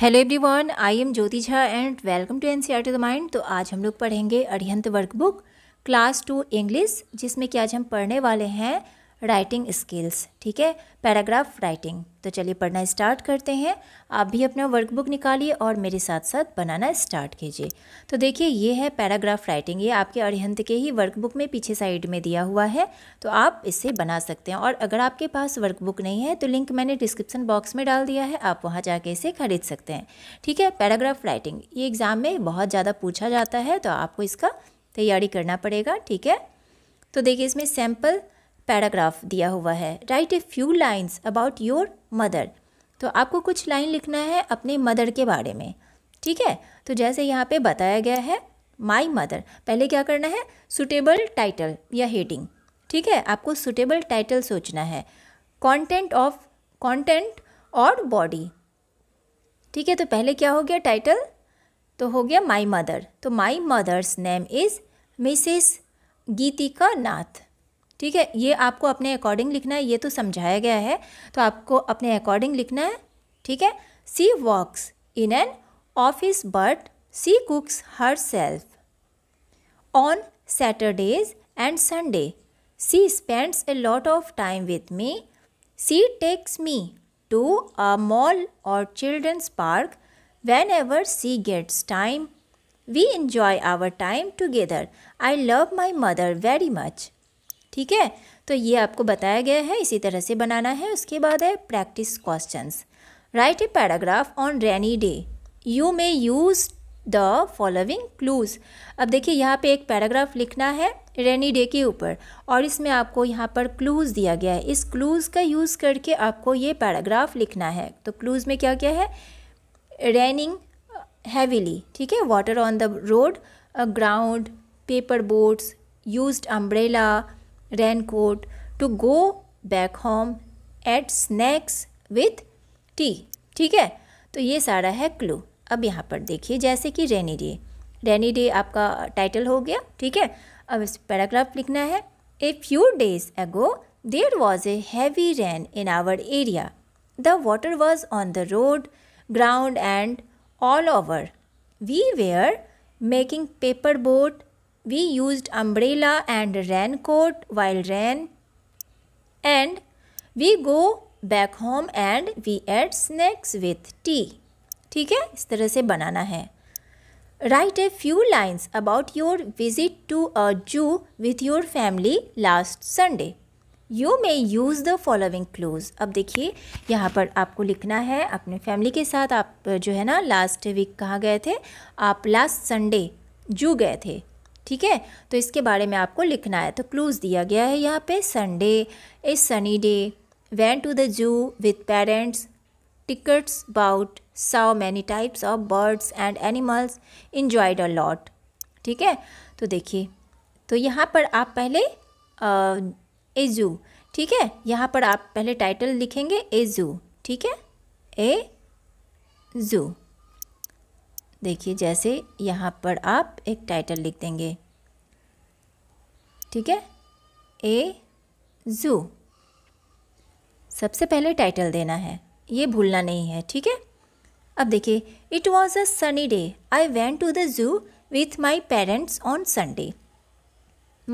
Hello everyone I am Jyoti Jha and welcome to N C R to the mind तो आज हम लोग पढ़ेंगे Arihant workbook class two English जिसमें कि आज हम पढ़ने वाले हैं राइटिंग स्किल्स ठीक है पैराग्राफ राइटिंग तो चलिए पढ़ना स्टार्ट करते हैं आप भी अपना वर्कबुक निकालिए और मेरे साथ साथ बनाना स्टार्ट कीजिए तो देखिए ये है पैराग्राफ राइटिंग ये आपके अरिहंत के ही वर्कबुक में पीछे साइड में दिया हुआ है तो आप इसे बना सकते हैं और अगर आपके पास वर्कबुक नहीं है तो लिंक मैंने डिस्क्रिप्सन बॉक्स में डाल दिया है आप वहाँ जाके इसे खरीद सकते हैं ठीक है पैराग्राफ राइटिंग ये एग्ज़ाम में बहुत ज़्यादा पूछा जाता है तो आपको इसका तैयारी करना पड़ेगा ठीक है तो देखिए इसमें सैम्पल पैराग्राफ दिया हुआ है write a few lines about your mother तो आपको कुछ लाइन लिखना है अपने मदर के बारे में ठीक है तो जैसे यहाँ पे बताया गया है माई मदर पहले क्या करना है सुटेबल टाइटल या हेडिंग ठीक है आपको सुटेबल टाइटल सोचना है कॉन्टेंट ऑफ कॉन्टेंट और बॉडी ठीक है तो पहले क्या हो गया टाइटल तो हो गया माई मदर तो my mother's name is Mrs Geetika Nath ठीक है ये आपको अपने अकॉर्डिंग लिखना है ये तो समझाया गया है तो आपको अपने अकॉर्डिंग लिखना है ठीक है she works in an office but she cooks herself on Saturdays and Sunday she spends a lot of time with me she takes me to a mall और children's park whenever she gets time we enjoy our time together I love my mother very much ठीक है तो ये आपको बताया गया है इसी तरह से बनाना है उसके बाद है practice question write a paragraph on rainy day you may use the following clues अब देखिए यहाँ पे एक पैराग्राफ लिखना है रेनी डे के ऊपर और इसमें आपको यहाँ पर क्लूज़ दिया गया है इस क्लूज़ का यूज़ करके आपको ये पैराग्राफ लिखना है तो क्लूज़ में क्या क्या है रेनिंग हैविली ठीक है water on the road ground paper boats used umbrella raincoat to go back home at snacks with tea ठीक है तो ये सारा है क्लू अब यहाँ पर देखिए जैसे कि रेनी डे रेनी डे आपका टाइटल हो गया ठीक है अब इस पैराग्राफ लिखना है ए few days ago there was a heavy rain in our area the water was on the road ground and all over we were making paper boat we used umbrella and raincoat while rain and we go back home and we ate snacks with tea ठीक है इस तरह से बनाना है write a few lines about your visit to a zoo with your family last Sunday you may use the following clues अब देखिए यहाँ पर आपको लिखना है अपने फैमिली के साथ आप जो है ना लास्ट वीक कहाँ गए थे आप लास्ट संडे जू गए थे ठीक है तो इसके बारे में आपको लिखना है तो क्लूज़ दिया गया है यहाँ पे Sunday a sunny day went to the zoo with parents tickets bought saw many types of birds and animals enjoyed a lot ठीक है तो देखिए तो यहाँ पर आप पहले ए जू ठीक है यहाँ पर आप पहले टाइटल लिखेंगे ए जू ठीक है ए जू देखिए जैसे यहाँ पर आप एक टाइटल लिख देंगे ठीक है ए ज़ू सबसे पहले टाइटल देना है ये भूलना नहीं है ठीक है अब देखिए it was a sunny day I went to the zoo with my parents on Sunday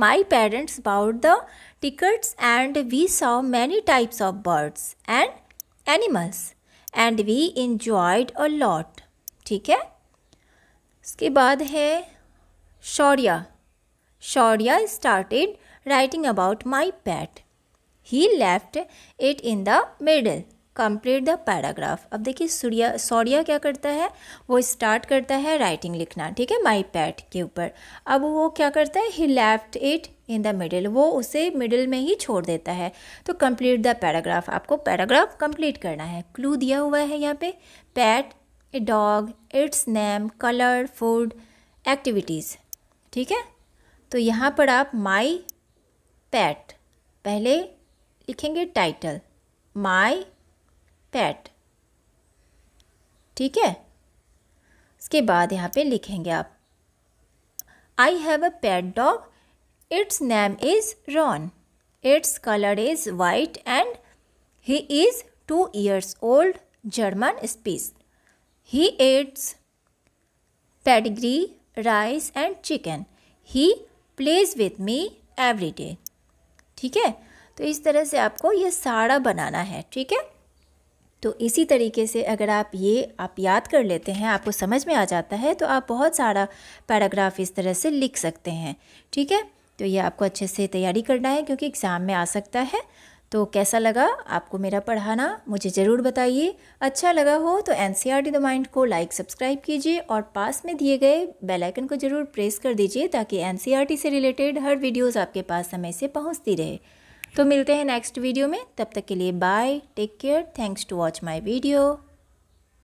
my parents about the tickets and we saw many types of birds and animals and we enjoyed a lot ठीक है इसके बाद है Shaurya Shaurya started writing about my pet he left it in the middle complete the paragraph अब देखिए सूर्या सौर्या क्या करता है वो स्टार्ट करता है राइटिंग लिखना ठीक है माई पैट के ऊपर अब वो क्या करता है he left it in the middle वो उसे मिडिल में ही छोड़ देता है तो कंप्लीट द पैराग्राफ आपको पैराग्राफ कंप्लीट करना है क्लू दिया हुआ है यहाँ पे pet a dog its name colour food activities ठीक है तो यहाँ पर आप माई पैट पहले लिखेंगे टाइटल माई पैट ठीक है उसके बाद यहाँ पे लिखेंगे आप I have a pet dog its name is Ron its colour is white and he is two years old German species He eats pedigree, rice and chicken. He plays with me every day. ठीक है तो इस तरह से आपको ये साड़ा बनाना है ठीक है तो इसी तरीके से अगर आप ये आप याद कर लेते हैं आपको समझ में आ जाता है तो आप बहुत सारा पैराग्राफ इस तरह से लिख सकते हैं ठीक है तो ये आपको अच्छे से तैयारी करना है क्योंकि एग्ज़ाम में आ सकता है तो कैसा लगा आपको मेरा पढ़ाना मुझे ज़रूर बताइए अच्छा लगा हो तो N C R T the mind को लाइक सब्सक्राइब कीजिए और पास में दिए गए बेल आइकन को ज़रूर प्रेस कर दीजिए ताकि एन सी आर टी से रिलेटेड हर वीडियोस आपके पास समय से पहुंचती रहे तो मिलते हैं नेक्स्ट वीडियो में तब तक के लिए bye take care thanks to watch my video